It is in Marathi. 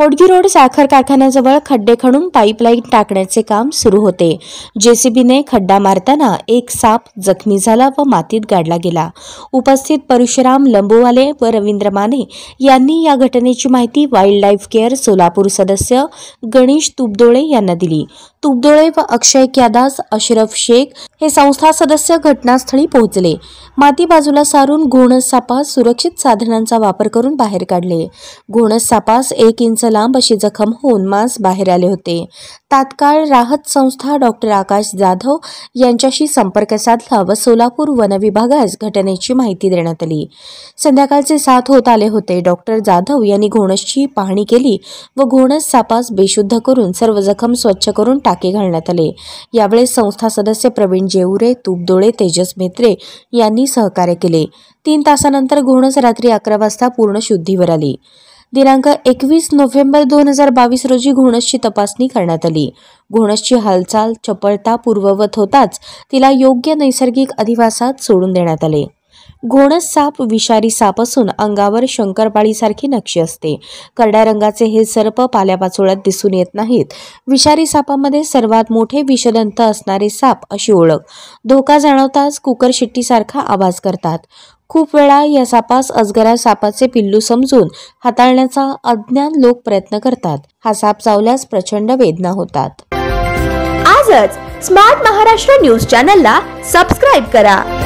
होडगी रोड साखर कारखान्याजवळ खड्डे खणून पाईपलाईन टाकण्याचे काम सुरू होते जेसीबीने खड्डा मारताना एक साप जखमी झाला व मातीत गाडला गेला उपस्थित परशुराम लंबोवाले व रवींद्र माने यांनी या घटनेची माहिती वाईल्ड लाईफ केअर सोलापूर सदस्य गणेश तुपदोळे यांना दिली तुपदोळे व अक्षय क्यादास अशरफ शेख हे संस्था सदस्य घटनास्थळी पोहोचले माती बाजूला सारून घोणस सापास सुरक्षित साधनांचा वापर करून बाहेर काढले घोणस सापास एक इंच लांब अशी जखम होऊन मांस बाहेर आले होते तात्काळ राहत संस्था डॉक्टर आकाश जाधव यांच्याशी संपर्क साधला व सोलापूर वनविभागास घटनेची माहिती देण्यात आली संध्याकाळचे सात होत आले होते डॉक्टर जाधव यांनी घोणसची पाहणी केली व घोणस सापास बेशुद्ध करून सर्व जखम स्वच्छ करून टाके घालण्यात आले यावेळी संस्था सदस्य प्रवीण जेवरे तुपदोळे तेजस मेत्रे यांनी सहकार्य केले तीन तासानंतर घोणस रात्री अकरा वाजता पूर्ण शुद्धीवर आली दिनांक एकवीस नोव्हेंबर दोन हजार बावीस रोजी घोणसची तपासणी करण्यात आली घोणसची हालचाल चपळता पूर्ववत होताच तिला योग्य नैसर्गिक अधिवासात सोडून देण्यात आले घोणस साप विषारी साप असून अंगावर शंकरपाळीसारखी नक्षी असते करड्या रंगाचे हे सर्प पाल्यापाचोळ्यात दिसून येत नाहीत विषारी सापामध्ये सर्वात मोठे विषदंत असणारे साप अशी ओळख धोका जाणवताच कुकर शिट्टीसारखा आवाज करतात खूप वेळा या सापास अजगरा सापाचे पिल्लू समजून हाताळण्याचा अज्ञान लोक प्रयत्न करतात हा साप चावल्यास प्रचंड वेदना होतात आजच स्मार्ट महाराष्ट्र न्यूज चॅनलला सबस्क्राईब करा